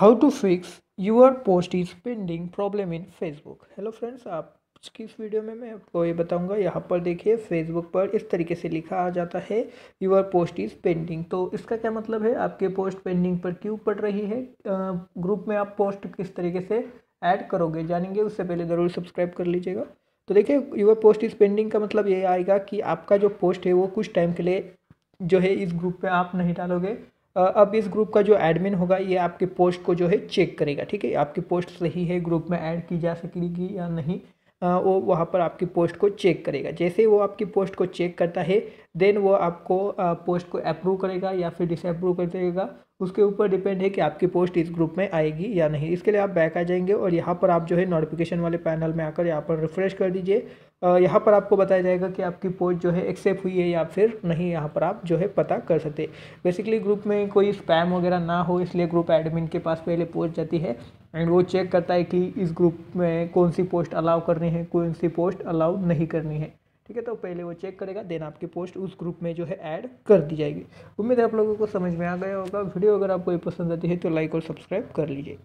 how to fix your post is pending problem in Facebook hello friends आप की इस video में मैं आपको ये बताऊंगा यहाँ पर देखिए फेसबुक पर इस तरीके से लिखा आ जाता है यूअर पोस्ट इज़ पेंडिंग तो इसका क्या मतलब है आपके पोस्ट पेंडिंग पर क्यों पड़ रही है ग्रुप में आप पोस्ट किस तरीके से ऐड करोगे जानेंगे उससे पहले ज़रूर सब्सक्राइब कर लीजिएगा तो देखिए यूअर पोस्ट इज़ पेंडिंग का मतलब ये आएगा कि आपका जो पोस्ट है वो कुछ टाइम के लिए जो है इस ग्रुप में आप नहीं डालोगे अब इस ग्रुप का जो एडमिन होगा ये आपके पोस्ट को जो है चेक करेगा ठीक है आपकी पोस्ट सही है ग्रुप में ऐड की जा सकेगी या नहीं वो वहाँ पर आपकी पोस्ट को चेक करेगा जैसे वो आपकी पोस्ट को चेक करता है देन वो आपको पोस्ट को अप्रूव करेगा या फिर डिसअप्रूव कर देगा उसके ऊपर डिपेंड है कि आपकी पोस्ट इस ग्रुप में आएगी या नहीं इसके लिए आप बैक आ जाएंगे और यहाँ पर आप जो है नोटिफिकेशन वाले पैनल में आकर यहाँ पर रिफ़्रेश कर दीजिए यहाँ पर आपको बताया जाएगा कि आपकी पोस्ट जो है एक्सेप्ट हुई है या फिर नहीं यहाँ पर आप जो है पता कर सकते बेसिकली ग्रुप में कोई स्पैम वगैरह ना हो इसलिए ग्रुप एडमिन के पास पहले पोस्ट जाती है एंड वो चेक करता है कि इस ग्रुप में कौन सी पोस्ट अलाउ करनी है कौन सी पोस्ट अलाउ नहीं करनी है ठीक है तो पहले वो चेक करेगा देन आपकी पोस्ट उस ग्रुप में जो है ऐड कर दी जाएगी उम्मीद है आप लोगों को समझ में आ गया होगा वीडियो अगर आपको पसंद आती है तो लाइक और सब्सक्राइब कर लीजिए